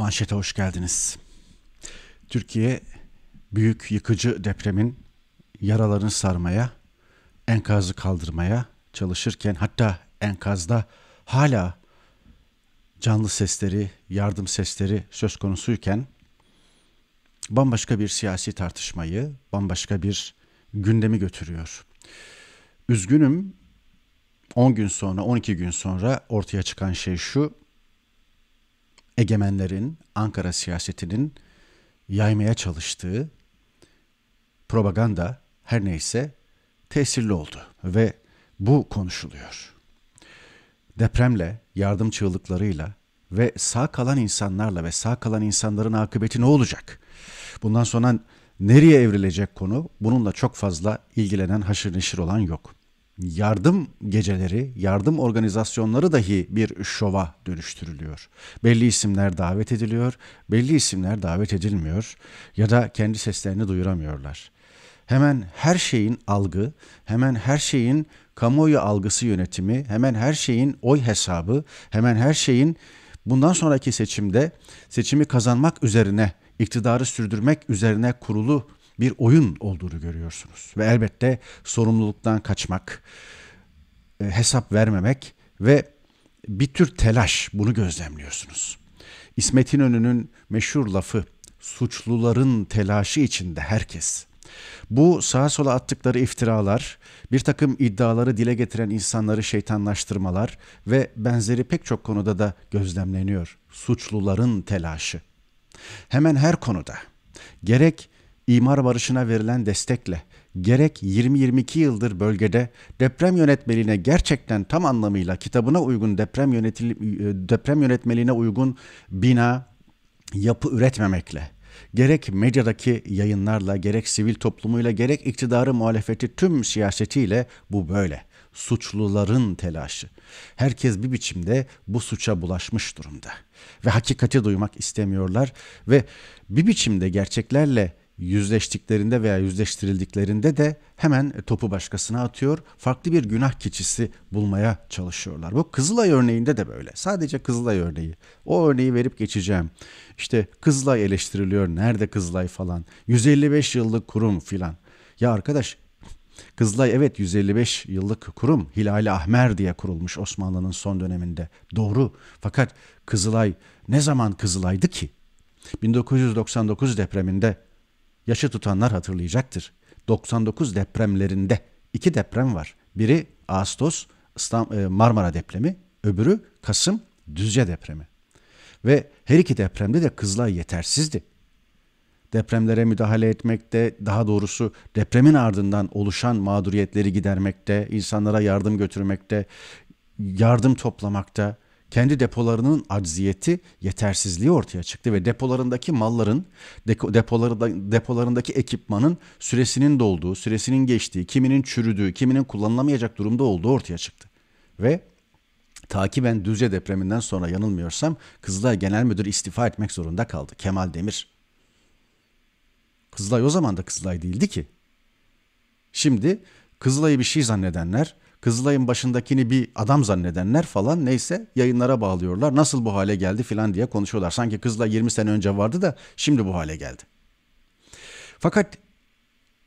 Manşete hoş geldiniz. Türkiye büyük yıkıcı depremin yaralarını sarmaya, enkazı kaldırmaya çalışırken hatta enkazda hala canlı sesleri, yardım sesleri söz konusuyken bambaşka bir siyasi tartışmayı, bambaşka bir gündemi götürüyor. Üzgünüm 10 gün sonra, 12 gün sonra ortaya çıkan şey şu egemenlerin, Ankara siyasetinin yaymaya çalıştığı propaganda her neyse tesirli oldu ve bu konuşuluyor. Depremle, yardım çığlıklarıyla ve sağ kalan insanlarla ve sağ kalan insanların akıbeti ne olacak? Bundan sonra nereye evrilecek konu? Bununla çok fazla ilgilenen haşır neşir olan yok yardım geceleri, yardım organizasyonları dahi bir şova dönüştürülüyor. Belli isimler davet ediliyor, belli isimler davet edilmiyor ya da kendi seslerini duyuramıyorlar. Hemen her şeyin algı, hemen her şeyin kamuoyu algısı yönetimi, hemen her şeyin oy hesabı, hemen her şeyin bundan sonraki seçimde seçimi kazanmak üzerine, iktidarı sürdürmek üzerine kurulu bir oyun olduğunu görüyorsunuz. Ve elbette sorumluluktan kaçmak, e, hesap vermemek ve bir tür telaş bunu gözlemliyorsunuz. İsmet İnönü'nün meşhur lafı suçluların telaşı içinde herkes. Bu sağa sola attıkları iftiralar, bir takım iddiaları dile getiren insanları şeytanlaştırmalar ve benzeri pek çok konuda da gözlemleniyor. Suçluların telaşı. Hemen her konuda gerek imar barışına verilen destekle gerek 20-22 yıldır bölgede deprem yönetmeliğine gerçekten tam anlamıyla kitabına uygun deprem yönetil e, deprem yönetmeliğine uygun bina yapı üretmemekle gerek medyadaki yayınlarla gerek sivil toplumuyla gerek iktidarı muhalefeti tüm siyasetiyle bu böyle suçluların telaşı. Herkes bir biçimde bu suça bulaşmış durumda ve hakikati duymak istemiyorlar ve bir biçimde gerçeklerle yüzleştiklerinde veya yüzleştirildiklerinde de hemen topu başkasına atıyor. Farklı bir günah keçisi bulmaya çalışıyorlar. Bu Kızılay örneğinde de böyle. Sadece Kızılay örneği. O örneği verip geçeceğim. İşte Kızılay eleştiriliyor. Nerede Kızılay falan. 155 yıllık kurum filan. Ya arkadaş Kızılay evet 155 yıllık kurum Hilali Ahmer diye kurulmuş Osmanlı'nın son döneminde. Doğru. Fakat Kızılay ne zaman Kızılay'dı ki? 1999 depreminde Yaşı tutanlar hatırlayacaktır. 99 depremlerinde iki deprem var. Biri Ağustos e, Marmara depremi, öbürü Kasım Düzce depremi. Ve her iki depremde de Kızılay yetersizdi. Depremlere müdahale etmekte, daha doğrusu depremin ardından oluşan mağduriyetleri gidermekte, insanlara yardım götürmekte, yardım toplamakta, kendi depolarının acziyeti, yetersizliği ortaya çıktı ve depolarındaki malların, depolarında, depolarındaki ekipmanın süresinin dolduğu, süresinin geçtiği, kiminin çürüdüğü, kiminin kullanılamayacak durumda olduğu ortaya çıktı. Ve takiben Düzce depreminden sonra yanılmıyorsam Kızılay Genel Müdür istifa etmek zorunda kaldı. Kemal Demir. Kızılay o zaman da Kızılay değildi ki. Şimdi Kızılay'ı bir şey zannedenler Kızılay'ın başındakini bir adam zannedenler falan neyse yayınlara bağlıyorlar. Nasıl bu hale geldi filan diye konuşuyorlar. Sanki Kızılay 20 sene önce vardı da şimdi bu hale geldi. Fakat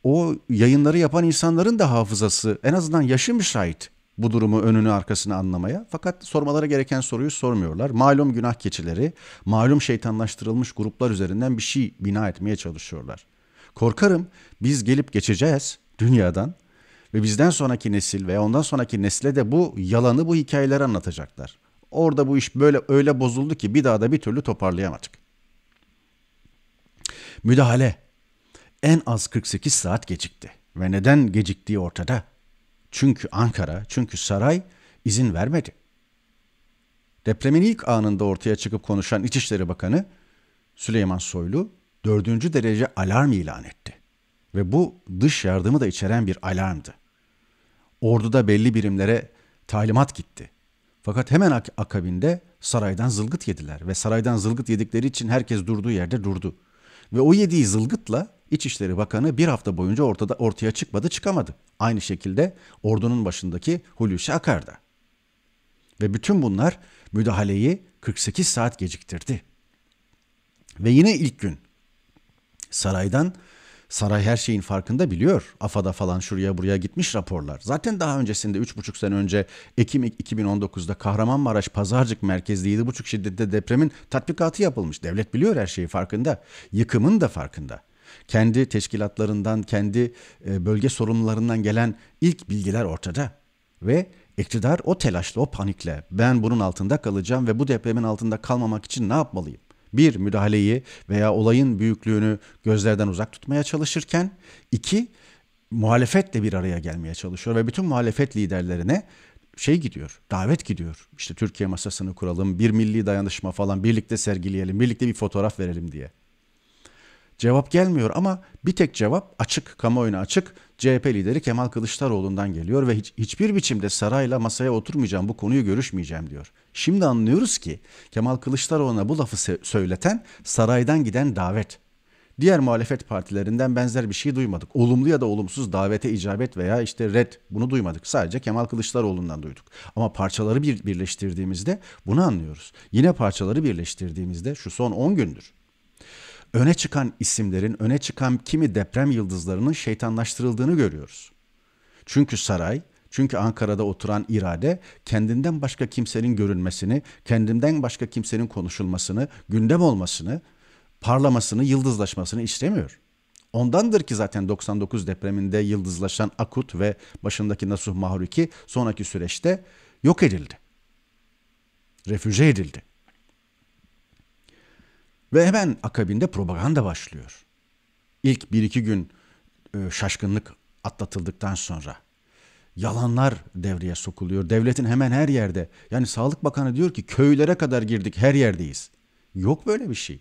o yayınları yapan insanların da hafızası en azından yaşı müsait bu durumu önünü arkasını anlamaya. Fakat sormaları gereken soruyu sormuyorlar. Malum günah keçileri, malum şeytanlaştırılmış gruplar üzerinden bir şey bina etmeye çalışıyorlar. Korkarım biz gelip geçeceğiz dünyadan ve bizden sonraki nesil ve ondan sonraki nesle de bu yalanı, bu hikayeleri anlatacaklar. Orada bu iş böyle öyle bozuldu ki bir daha da bir türlü toparlayamadık. Müdahale en az 48 saat gecikti ve neden geciktiği ortada. Çünkü Ankara, çünkü saray izin vermedi. Depremin ilk anında ortaya çıkıp konuşan İçişleri Bakanı Süleyman Soylu dördüncü derece alarm ilan etti. Ve bu dış yardımı da içeren bir alarmdı orduda belli birimlere talimat gitti. Fakat hemen ak- akabinde saraydan zılgıt yediler ve saraydan zılgıt yedikleri için herkes durduğu yerde durdu. Ve o yediği zılgıtla İçişleri Bakanı bir hafta boyunca ortada ortaya çıkmadı çıkamadı. Aynı şekilde ordunun başındaki Hulusi Akar da. Ve bütün bunlar müdahaleyi 48 saat geciktirdi. Ve yine ilk gün saraydan Saray her şeyin farkında biliyor. AFAD'a falan şuraya buraya gitmiş raporlar. Zaten daha öncesinde 3,5 sene önce Ekim 2019'da Kahramanmaraş Pazarcık merkezli 7,5 şiddette depremin tatbikatı yapılmış. Devlet biliyor her şeyi farkında. Yıkımın da farkında. Kendi teşkilatlarından, kendi e, bölge sorumlularından gelen ilk bilgiler ortada. Ve iktidar o telaşla, o panikle ben bunun altında kalacağım ve bu depremin altında kalmamak için ne yapmalıyım? bir müdahaleyi veya olayın büyüklüğünü gözlerden uzak tutmaya çalışırken iki muhalefetle bir araya gelmeye çalışıyor ve bütün muhalefet liderlerine şey gidiyor, davet gidiyor. İşte Türkiye masasını kuralım, bir milli dayanışma falan birlikte sergileyelim, birlikte bir fotoğraf verelim diye. Cevap gelmiyor ama bir tek cevap açık, kamuoyuna açık. CHP lideri Kemal Kılıçdaroğlu'ndan geliyor ve hiç, hiçbir biçimde sarayla masaya oturmayacağım, bu konuyu görüşmeyeceğim diyor. Şimdi anlıyoruz ki Kemal Kılıçdaroğlu'na bu lafı söyleten saraydan giden davet. Diğer muhalefet partilerinden benzer bir şey duymadık. Olumlu ya da olumsuz davete icabet veya işte red bunu duymadık. Sadece Kemal Kılıçdaroğlu'ndan duyduk. Ama parçaları bir, birleştirdiğimizde bunu anlıyoruz. Yine parçaları birleştirdiğimizde şu son 10 gündür öne çıkan isimlerin, öne çıkan kimi deprem yıldızlarının şeytanlaştırıldığını görüyoruz. Çünkü saray, çünkü Ankara'da oturan irade kendinden başka kimsenin görünmesini, kendinden başka kimsenin konuşulmasını, gündem olmasını, parlamasını, yıldızlaşmasını istemiyor. Ondandır ki zaten 99 depreminde yıldızlaşan Akut ve başındaki Nasuh Mahruki sonraki süreçte yok edildi. Refüje edildi. Ve hemen akabinde propaganda başlıyor. İlk bir iki gün e, şaşkınlık atlatıldıktan sonra yalanlar devreye sokuluyor. Devletin hemen her yerde yani Sağlık Bakanı diyor ki köylere kadar girdik her yerdeyiz. Yok böyle bir şey.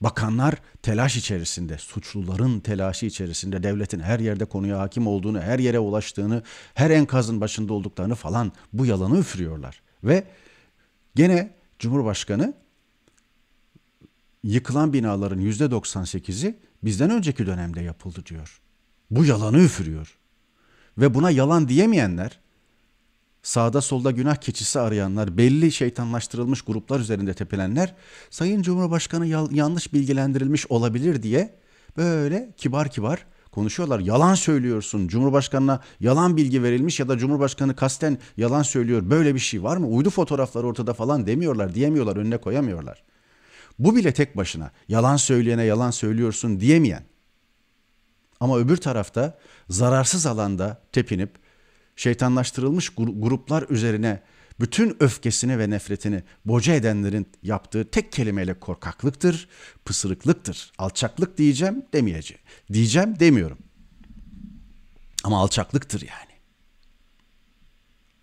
Bakanlar telaş içerisinde, suçluların telaşı içerisinde devletin her yerde konuya hakim olduğunu, her yere ulaştığını, her enkazın başında olduklarını falan bu yalanı üfürüyorlar. Ve gene Cumhurbaşkanı yıkılan binaların %98'i bizden önceki dönemde yapıldı diyor. Bu yalanı üfürüyor. Ve buna yalan diyemeyenler, sağda solda günah keçisi arayanlar, belli şeytanlaştırılmış gruplar üzerinde tepelenler, Sayın Cumhurbaşkanı yanlış bilgilendirilmiş olabilir diye böyle kibar kibar konuşuyorlar. Yalan söylüyorsun. Cumhurbaşkanına yalan bilgi verilmiş ya da Cumhurbaşkanı kasten yalan söylüyor. Böyle bir şey var mı? Uydu fotoğrafları ortada falan demiyorlar, diyemiyorlar, önüne koyamıyorlar. Bu bile tek başına yalan söyleyene yalan söylüyorsun diyemeyen. Ama öbür tarafta zararsız alanda tepinip şeytanlaştırılmış gruplar üzerine bütün öfkesini ve nefretini boca edenlerin yaptığı tek kelimeyle korkaklıktır, pısırıklıktır. Alçaklık diyeceğim demeyeceğim. Diyeceğim demiyorum. Ama alçaklıktır yani.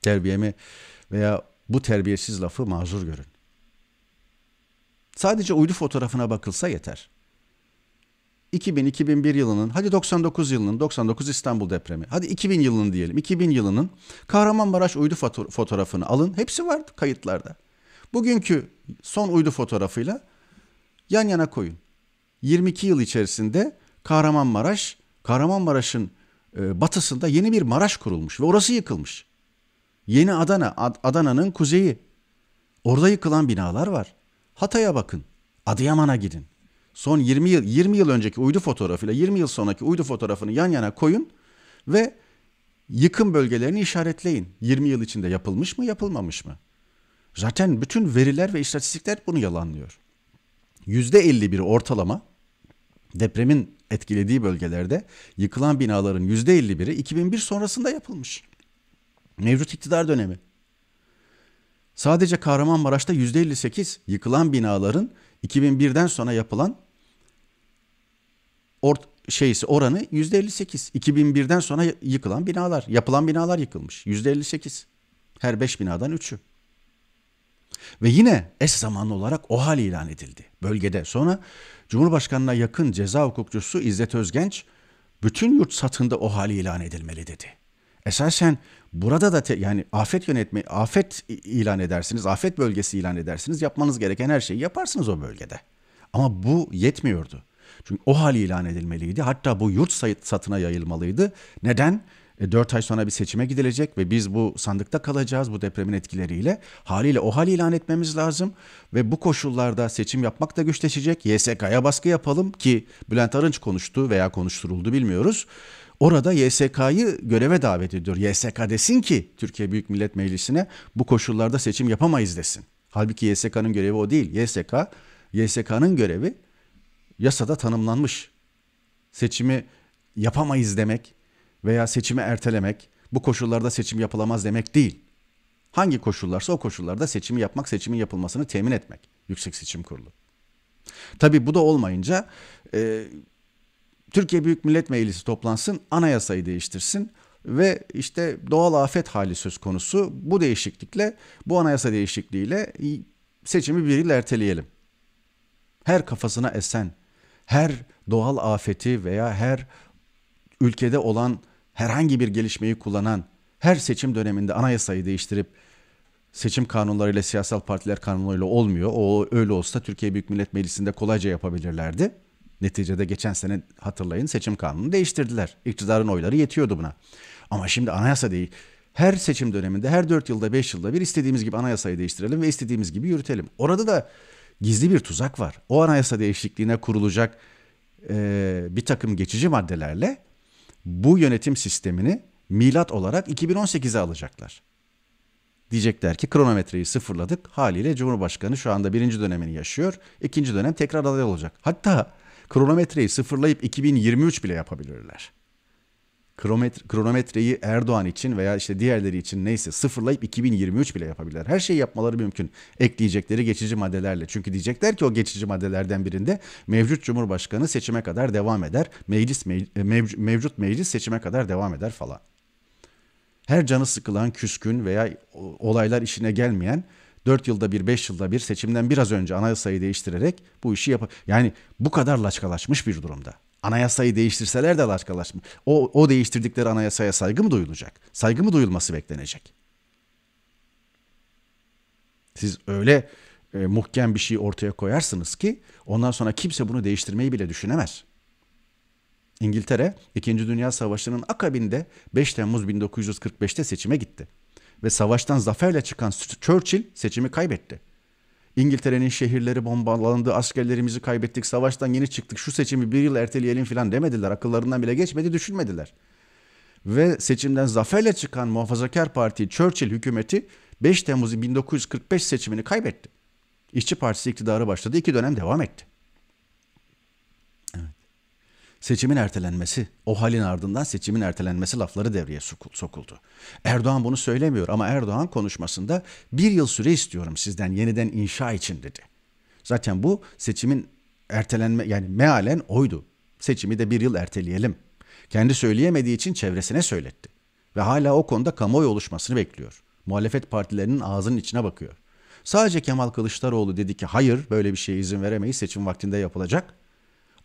Terbiyemi veya bu terbiyesiz lafı mazur görün. Sadece uydu fotoğrafına bakılsa yeter. 2000-2001 yılının, hadi 99 yılının, 99 İstanbul depremi, hadi 2000 yılının diyelim, 2000 yılının Kahramanmaraş uydu fotoğrafını alın. Hepsi var kayıtlarda. Bugünkü son uydu fotoğrafıyla yan yana koyun. 22 yıl içerisinde Kahramanmaraş, Kahramanmaraş'ın e, batısında yeni bir Maraş kurulmuş ve orası yıkılmış. Yeni Adana, Adana'nın kuzeyi. Orada yıkılan binalar var. Hatay'a bakın. Adıyaman'a gidin. Son 20 yıl 20 yıl önceki uydu fotoğrafıyla 20 yıl sonraki uydu fotoğrafını yan yana koyun ve yıkım bölgelerini işaretleyin. 20 yıl içinde yapılmış mı, yapılmamış mı? Zaten bütün veriler ve istatistikler bunu yalanlıyor. %51 ortalama depremin etkilediği bölgelerde yıkılan binaların %51'i 2001 sonrasında yapılmış. Mevcut iktidar dönemi. Sadece Kahramanmaraş'ta %58 yıkılan binaların 2001'den sonra yapılan or şeysi oranı %58. 2001'den sonra yıkılan binalar, yapılan binalar yıkılmış. %58. Her 5 binadan 3'ü. Ve yine eş zamanlı olarak o OHAL ilan edildi bölgede. Sonra Cumhurbaşkanı'na yakın ceza hukukçusu İzzet Özgenç bütün yurt satında o OHAL ilan edilmeli dedi. Esasen burada da te, yani afet yönetme, afet ilan edersiniz, afet bölgesi ilan edersiniz. Yapmanız gereken her şeyi yaparsınız o bölgede. Ama bu yetmiyordu. Çünkü o hal ilan edilmeliydi. Hatta bu yurt satına yayılmalıydı. Neden? E, 4 ay sonra bir seçime gidilecek ve biz bu sandıkta kalacağız bu depremin etkileriyle. Haliyle o hal ilan etmemiz lazım ve bu koşullarda seçim yapmak da güçleşecek. YSK'ya baskı yapalım ki Bülent Arınç konuştu veya konuşturuldu bilmiyoruz orada YSK'yı göreve davet ediyor. YSK desin ki Türkiye Büyük Millet Meclisi'ne bu koşullarda seçim yapamayız desin. Halbuki YSK'nın görevi o değil. YSK, YSK'nın görevi yasada tanımlanmış. Seçimi yapamayız demek veya seçimi ertelemek, bu koşullarda seçim yapılamaz demek değil. Hangi koşullarsa o koşullarda seçimi yapmak, seçimin yapılmasını temin etmek. Yüksek Seçim Kurulu. Tabii bu da olmayınca e, Türkiye Büyük Millet Meclisi toplansın, anayasayı değiştirsin ve işte doğal afet hali söz konusu. Bu değişiklikle, bu anayasa değişikliğiyle seçimi bir yıl erteleyelim. Her kafasına esen, her doğal afeti veya her ülkede olan herhangi bir gelişmeyi kullanan, her seçim döneminde anayasayı değiştirip seçim kanunlarıyla siyasal partiler kanunlarıyla olmuyor. O öyle olsa Türkiye Büyük Millet Meclisi'nde kolayca yapabilirlerdi. Neticede geçen sene hatırlayın seçim kanunu değiştirdiler. İktidarın oyları yetiyordu buna. Ama şimdi anayasa değil. Her seçim döneminde her 4 yılda 5 yılda bir istediğimiz gibi anayasayı değiştirelim ve istediğimiz gibi yürütelim. Orada da gizli bir tuzak var. O anayasa değişikliğine kurulacak e, bir takım geçici maddelerle bu yönetim sistemini milat olarak 2018'e alacaklar. Diyecekler ki kronometreyi sıfırladık. Haliyle Cumhurbaşkanı şu anda birinci dönemini yaşıyor. ikinci dönem tekrar aday olacak. Hatta Kronometreyi sıfırlayıp 2023 bile yapabilirler. Kronometre, kronometreyi Erdoğan için veya işte diğerleri için neyse sıfırlayıp 2023 bile yapabilirler. Her şeyi yapmaları mümkün. Ekleyecekleri geçici maddelerle. Çünkü diyecekler ki o geçici maddelerden birinde mevcut Cumhurbaşkanı seçime kadar devam eder. Meclis mevcut, mevcut meclis seçime kadar devam eder falan. Her canı sıkılan, küskün veya olaylar işine gelmeyen 4 yılda bir 5 yılda bir seçimden biraz önce anayasayı değiştirerek bu işi yap yani bu kadar laçkalaşmış bir durumda. Anayasayı değiştirseler de laçkalaşmış. O, o değiştirdikleri anayasaya saygı mı duyulacak? Saygı mı duyulması beklenecek? Siz öyle e, muhkem bir şey ortaya koyarsınız ki ondan sonra kimse bunu değiştirmeyi bile düşünemez. İngiltere 2. Dünya Savaşı'nın akabinde 5 Temmuz 1945'te seçime gitti ve savaştan zaferle çıkan Churchill seçimi kaybetti. İngiltere'nin şehirleri bombalandı, askerlerimizi kaybettik, savaştan yeni çıktık, şu seçimi bir yıl erteleyelim falan demediler. Akıllarından bile geçmedi, düşünmediler. Ve seçimden zaferle çıkan Muhafazakar Parti Churchill hükümeti 5 Temmuz 1945 seçimini kaybetti. İşçi Partisi iktidarı başladı, iki dönem devam etti seçimin ertelenmesi, o halin ardından seçimin ertelenmesi lafları devreye sokuldu. Erdoğan bunu söylemiyor ama Erdoğan konuşmasında bir yıl süre istiyorum sizden yeniden inşa için dedi. Zaten bu seçimin ertelenme yani mealen oydu. Seçimi de bir yıl erteleyelim. Kendi söyleyemediği için çevresine söyletti. Ve hala o konuda kamuoyu oluşmasını bekliyor. Muhalefet partilerinin ağzının içine bakıyor. Sadece Kemal Kılıçdaroğlu dedi ki hayır böyle bir şeye izin veremeyiz seçim vaktinde yapılacak.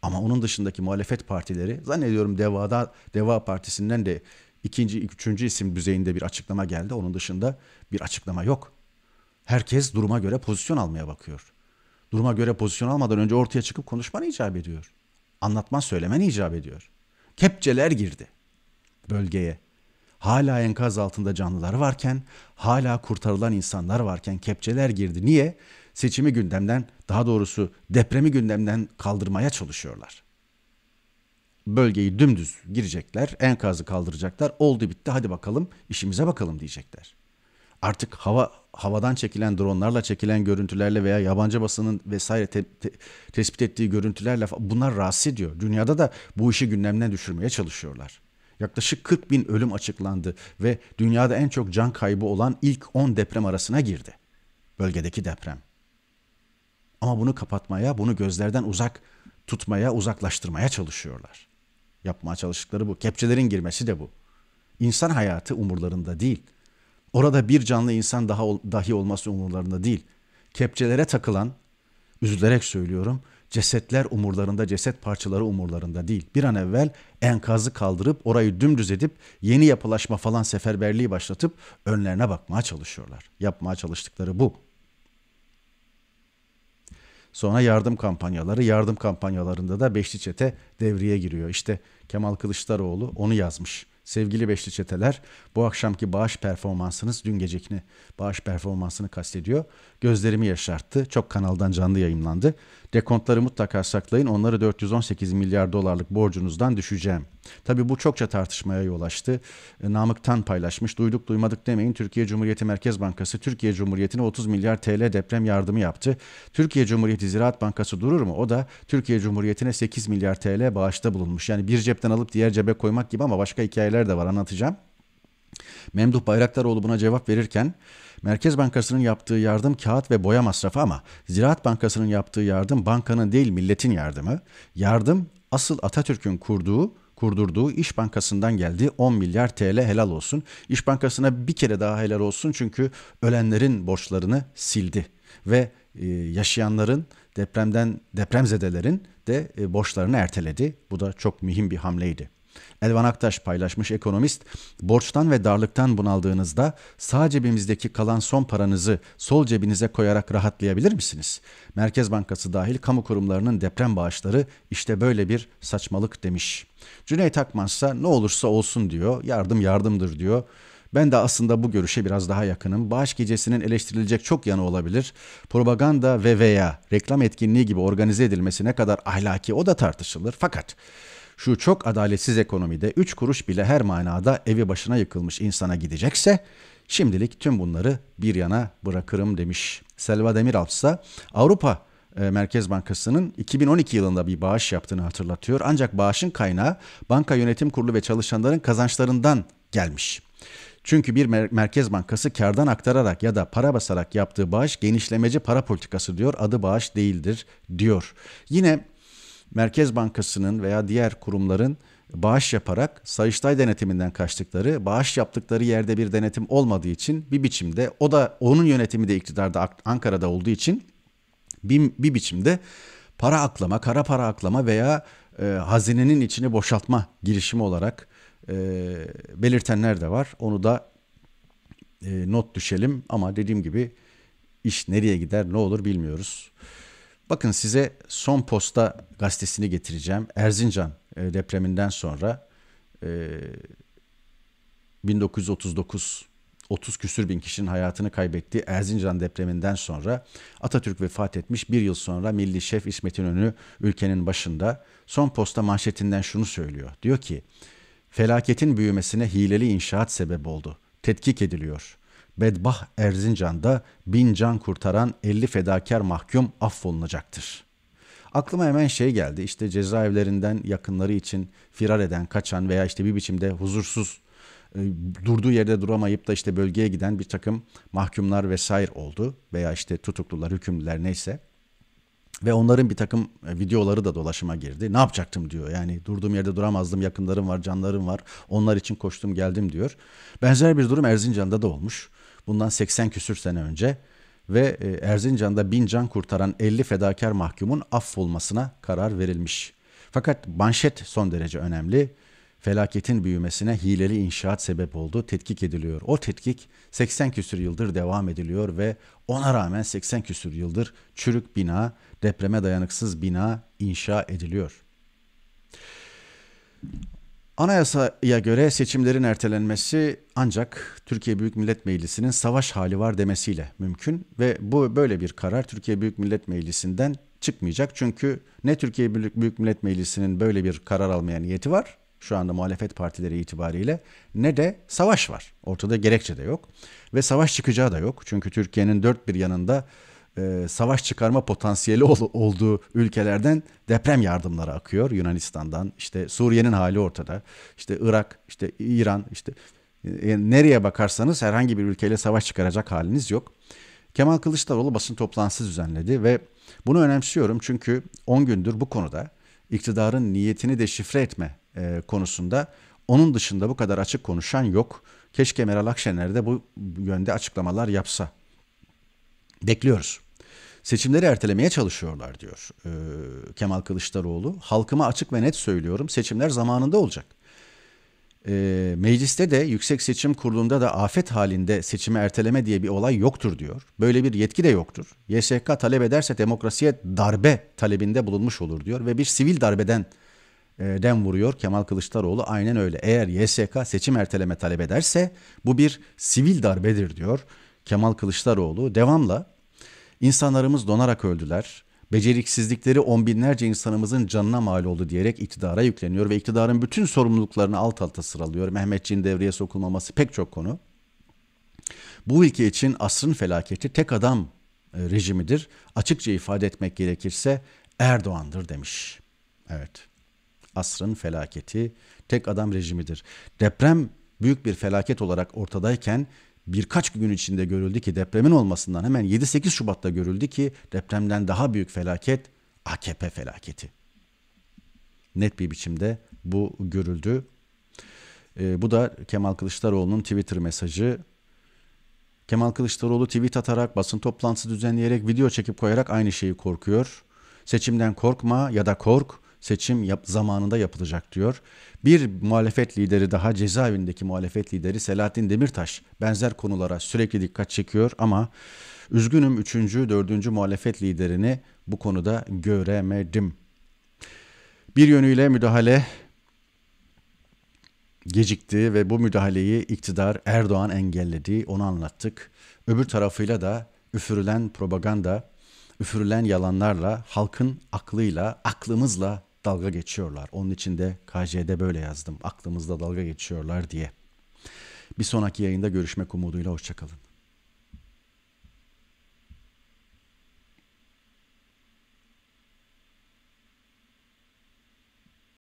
Ama onun dışındaki muhalefet partileri zannediyorum Deva'da Deva Partisi'nden de ikinci, üçüncü isim düzeyinde bir açıklama geldi. Onun dışında bir açıklama yok. Herkes duruma göre pozisyon almaya bakıyor. Duruma göre pozisyon almadan önce ortaya çıkıp konuşman icap ediyor. Anlatman söylemen icap ediyor. Kepçeler girdi bölgeye. Hala enkaz altında canlılar varken, hala kurtarılan insanlar varken kepçeler girdi. Niye? seçimi gündemden, daha doğrusu depremi gündemden kaldırmaya çalışıyorlar. Bölgeyi dümdüz girecekler, enkazı kaldıracaklar. Oldu bitti hadi bakalım işimize bakalım diyecekler. Artık hava havadan çekilen dronlarla çekilen görüntülerle veya yabancı basının vesaire te, te, tespit ettiği görüntülerle bunlar rahatsız ediyor. Dünyada da bu işi gündemden düşürmeye çalışıyorlar. Yaklaşık 40 bin ölüm açıklandı ve dünyada en çok can kaybı olan ilk 10 deprem arasına girdi. Bölgedeki deprem. Ama bunu kapatmaya, bunu gözlerden uzak tutmaya, uzaklaştırmaya çalışıyorlar. Yapmaya çalıştıkları bu. Kepçelerin girmesi de bu. İnsan hayatı umurlarında değil. Orada bir canlı insan daha dahi olması umurlarında değil. Kepçelere takılan, üzülerek söylüyorum, cesetler umurlarında, ceset parçaları umurlarında değil. Bir an evvel enkazı kaldırıp orayı dümdüz edip yeni yapılaşma falan seferberliği başlatıp önlerine bakmaya çalışıyorlar. Yapmaya çalıştıkları bu. Sonra yardım kampanyaları. Yardım kampanyalarında da Beşli Çete devreye giriyor. İşte Kemal Kılıçdaroğlu onu yazmış. Sevgili Beşli Çeteler, bu akşamki bağış performansınız dün gecekini bağış performansını kastediyor. Gözlerimi yaşarttı. Çok kanaldan canlı yayınlandı. Dekontları mutlaka saklayın. Onları 418 milyar dolarlık borcunuzdan düşeceğim Tabii bu çokça tartışmaya yol açtı. E, Namık'tan paylaşmış. Duyduk duymadık demeyin. Türkiye Cumhuriyeti Merkez Bankası Türkiye Cumhuriyeti'ne 30 milyar TL deprem yardımı yaptı. Türkiye Cumhuriyeti Ziraat Bankası durur mu? O da Türkiye Cumhuriyeti'ne 8 milyar TL bağışta bulunmuş. Yani bir cepten alıp diğer cebe koymak gibi ama başka hikayeler de var anlatacağım. Memduh Bayraktaroğlu buna cevap verirken Merkez Bankası'nın yaptığı yardım kağıt ve boya masrafı ama Ziraat Bankası'nın yaptığı yardım bankanın değil milletin yardımı. Yardım asıl Atatürk'ün kurduğu kurdurduğu İş Bankası'ndan geldi. 10 milyar TL helal olsun. İş Bankası'na bir kere daha helal olsun çünkü ölenlerin borçlarını sildi ve e, yaşayanların depremden depremzedelerin de e, borçlarını erteledi. Bu da çok mühim bir hamleydi. Elvan Aktaş paylaşmış ekonomist, borçtan ve darlıktan bunaldığınızda sağ cebimizdeki kalan son paranızı sol cebinize koyarak rahatlayabilir misiniz? Merkez Bankası dahil kamu kurumlarının deprem bağışları işte böyle bir saçmalık demiş. Cüneyt Akmansa ne olursa olsun diyor, yardım yardımdır diyor. Ben de aslında bu görüşe biraz daha yakınım. Bağış gecesinin eleştirilecek çok yanı olabilir. Propaganda ve veya reklam etkinliği gibi organize edilmesi ne kadar ahlaki o da tartışılır. Fakat şu çok adaletsiz ekonomide 3 kuruş bile her manada evi başına yıkılmış insana gidecekse şimdilik tüm bunları bir yana bırakırım demiş. Selva Demiralp ise Avrupa e, Merkez Bankası'nın 2012 yılında bir bağış yaptığını hatırlatıyor. Ancak bağışın kaynağı banka yönetim kurulu ve çalışanların kazançlarından gelmiş. Çünkü bir merkez bankası kardan aktararak ya da para basarak yaptığı bağış genişlemeci para politikası diyor. Adı bağış değildir diyor. Yine Merkez Bankası'nın veya diğer kurumların bağış yaparak Sayıştay denetiminden kaçtıkları, bağış yaptıkları yerde bir denetim olmadığı için bir biçimde o da onun yönetimi de iktidarda Ankara'da olduğu için bir, bir biçimde para aklama, kara para aklama veya e, hazinenin içini boşaltma girişimi olarak e, belirtenler de var. Onu da e, not düşelim ama dediğim gibi iş nereye gider ne olur bilmiyoruz. Bakın size son posta gazetesini getireceğim. Erzincan e, depreminden sonra 1939 e, 30 küsür bin kişinin hayatını kaybetti. Erzincan depreminden sonra Atatürk vefat etmiş bir yıl sonra Milli Şef İsmet İnönü ülkenin başında son posta manşetinden şunu söylüyor. Diyor ki felaketin büyümesine hileli inşaat sebep oldu. Tetkik ediliyor bedbah Erzincan'da bin can kurtaran 50 fedakar mahkum affolunacaktır. Aklıma hemen şey geldi işte cezaevlerinden yakınları için firar eden, kaçan veya işte bir biçimde huzursuz e, durduğu yerde duramayıp da işte bölgeye giden bir takım mahkumlar vesaire oldu veya işte tutuklular, hükümlüler neyse. Ve onların bir takım e, videoları da dolaşıma girdi. Ne yapacaktım diyor. Yani durduğum yerde duramazdım. Yakınlarım var, canlarım var. Onlar için koştum geldim diyor. Benzer bir durum Erzincan'da da olmuş. Bundan 80 küsür sene önce ve e, Erzincan'da bin can kurtaran 50 fedakar mahkumun affolmasına karar verilmiş. Fakat manşet son derece önemli. Felaketin büyümesine hileli inşaat sebep oldu. Tetkik ediliyor. O tetkik 80 küsür yıldır devam ediliyor ve ona rağmen 80 küsür yıldır çürük bina depreme dayanıksız bina inşa ediliyor. Anayasaya göre seçimlerin ertelenmesi ancak Türkiye Büyük Millet Meclisi'nin savaş hali var demesiyle mümkün ve bu böyle bir karar Türkiye Büyük Millet Meclisi'nden çıkmayacak. Çünkü ne Türkiye Büyük Millet Meclisi'nin böyle bir karar almaya niyeti var şu anda muhalefet partileri itibariyle ne de savaş var. Ortada gerekçe de yok ve savaş çıkacağı da yok. Çünkü Türkiye'nin dört bir yanında e, savaş çıkarma potansiyeli ol, olduğu ülkelerden deprem yardımları akıyor Yunanistan'dan. İşte Suriye'nin hali ortada. İşte Irak, işte İran, işte e, nereye bakarsanız herhangi bir ülkeyle savaş çıkaracak haliniz yok. Kemal Kılıçdaroğlu basın toplantısı düzenledi ve bunu önemsiyorum çünkü 10 gündür bu konuda iktidarın niyetini deşifre etme e, konusunda onun dışında bu kadar açık konuşan yok. Keşke Meral Akşener de bu yönde açıklamalar yapsa Bekliyoruz. Seçimleri ertelemeye çalışıyorlar diyor e, Kemal Kılıçdaroğlu. Halkıma açık ve net söylüyorum seçimler zamanında olacak. E, mecliste de Yüksek Seçim Kurulu'nda da afet halinde seçimi erteleme diye bir olay yoktur diyor. Böyle bir yetki de yoktur. YSK talep ederse demokrasiye darbe talebinde bulunmuş olur diyor ve bir sivil darbeden e, den vuruyor Kemal Kılıçdaroğlu. Aynen öyle. Eğer YSK seçim erteleme talep ederse bu bir sivil darbedir diyor Kemal Kılıçdaroğlu devamla insanlarımız donarak öldüler, beceriksizlikleri on binlerce insanımızın canına mal oldu diyerek iktidara yükleniyor ve iktidarın bütün sorumluluklarını alt alta sıralıyor. Mehmetçiğin devreye sokulmaması pek çok konu. Bu ülke için asrın felaketi tek adam e, rejimidir. Açıkça ifade etmek gerekirse Erdoğan'dır demiş. Evet. Asrın felaketi tek adam rejimidir. Deprem büyük bir felaket olarak ortadayken birkaç gün içinde görüldü ki depremin olmasından hemen 7-8 Şubat'ta görüldü ki depremden daha büyük felaket AKP felaketi. Net bir biçimde bu görüldü. E, bu da Kemal Kılıçdaroğlu'nun Twitter mesajı. Kemal Kılıçdaroğlu tweet atarak, basın toplantısı düzenleyerek, video çekip koyarak aynı şeyi korkuyor. Seçimden korkma ya da kork seçim yap, zamanında yapılacak diyor. Bir muhalefet lideri daha cezaevindeki muhalefet lideri Selahattin Demirtaş benzer konulara sürekli dikkat çekiyor ama üzgünüm 3. 4. muhalefet liderini bu konuda göremedim. Bir yönüyle müdahale gecikti ve bu müdahaleyi iktidar Erdoğan engelledi. Onu anlattık. Öbür tarafıyla da üfürülen propaganda, üfürülen yalanlarla, halkın aklıyla, aklımızla dalga geçiyorlar. Onun için de KJ'de böyle yazdım. Aklımızda dalga geçiyorlar diye. Bir sonraki yayında görüşmek umuduyla hoşçakalın.